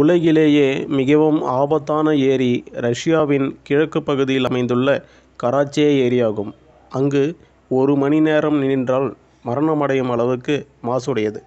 உலகிலேயே மிகவும் ஆபத்தான ஏரி ரஷ்யாவின் கிழக்கு பகுதியில் அமைந்துள்ள கராச்சே ஏரியாகும் அங்கு ஒரு மணி நேரம் நின்றால் மரணமடையும் அளவுக்கு மாசுடையது